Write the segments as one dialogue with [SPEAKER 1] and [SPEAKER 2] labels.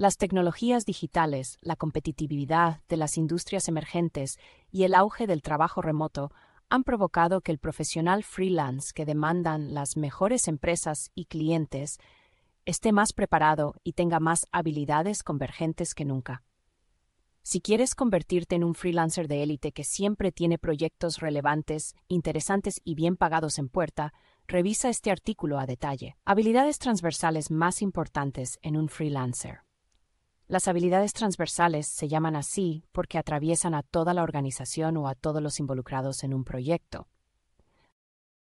[SPEAKER 1] Las tecnologías digitales, la competitividad de las industrias emergentes y el auge del trabajo remoto han provocado que el profesional freelance que demandan las mejores empresas y clientes esté más preparado y tenga más habilidades convergentes que nunca. Si quieres convertirte en un freelancer de élite que siempre tiene proyectos relevantes, interesantes y bien pagados en puerta, revisa este artículo a detalle. Habilidades transversales más importantes en un freelancer. Las habilidades transversales se llaman así porque atraviesan a toda la organización o a todos los involucrados en un proyecto.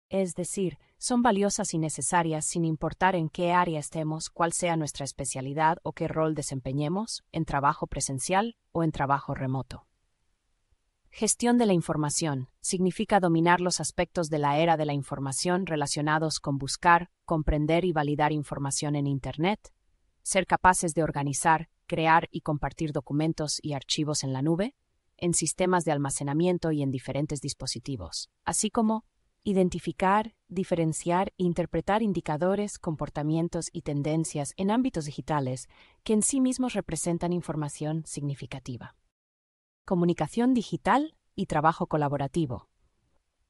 [SPEAKER 1] Es decir, son valiosas y necesarias sin importar en qué área estemos, cuál sea nuestra especialidad o qué rol desempeñemos, en trabajo presencial o en trabajo remoto. Gestión de la información significa dominar los aspectos de la era de la información relacionados con buscar, comprender y validar información en Internet, ser capaces de organizar, crear y compartir documentos y archivos en la nube, en sistemas de almacenamiento y en diferentes dispositivos, así como identificar, diferenciar e interpretar indicadores, comportamientos y tendencias en ámbitos digitales que en sí mismos representan información significativa. Comunicación digital y trabajo colaborativo.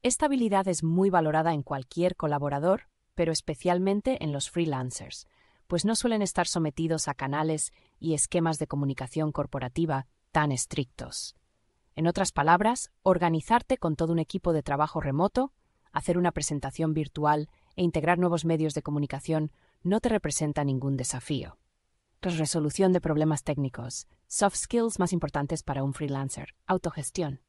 [SPEAKER 1] Esta habilidad es muy valorada en cualquier colaborador, pero especialmente en los freelancers, pues no suelen estar sometidos a canales y esquemas de comunicación corporativa tan estrictos. En otras palabras, organizarte con todo un equipo de trabajo remoto, hacer una presentación virtual e integrar nuevos medios de comunicación no te representa ningún desafío. Resolución de problemas técnicos. Soft skills más importantes para un freelancer. Autogestión.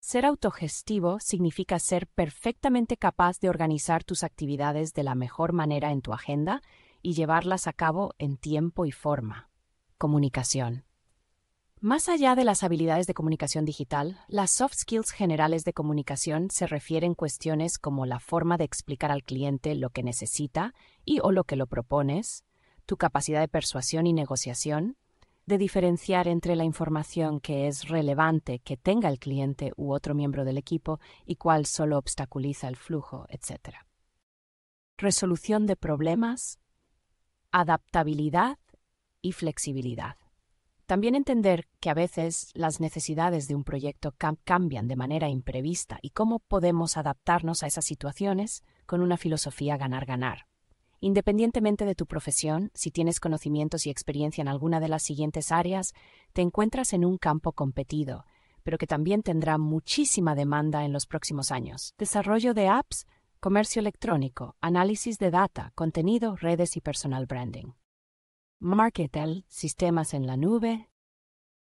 [SPEAKER 1] Ser autogestivo significa ser perfectamente capaz de organizar tus actividades de la mejor manera en tu agenda y llevarlas a cabo en tiempo y forma. Comunicación. Más allá de las habilidades de comunicación digital, las soft skills generales de comunicación se refieren cuestiones como la forma de explicar al cliente lo que necesita y o lo que lo propones, tu capacidad de persuasión y negociación, de diferenciar entre la información que es relevante que tenga el cliente u otro miembro del equipo y cuál solo obstaculiza el flujo, etc. Resolución de problemas, adaptabilidad y flexibilidad. También entender que a veces las necesidades de un proyecto cambian de manera imprevista y cómo podemos adaptarnos a esas situaciones con una filosofía ganar-ganar. Independientemente de tu profesión, si tienes conocimientos y experiencia en alguna de las siguientes áreas, te encuentras en un campo competido, pero que también tendrá muchísima demanda en los próximos años. Desarrollo de apps comercio electrónico, análisis de data, contenido, redes y personal branding. Marketel, sistemas en la nube,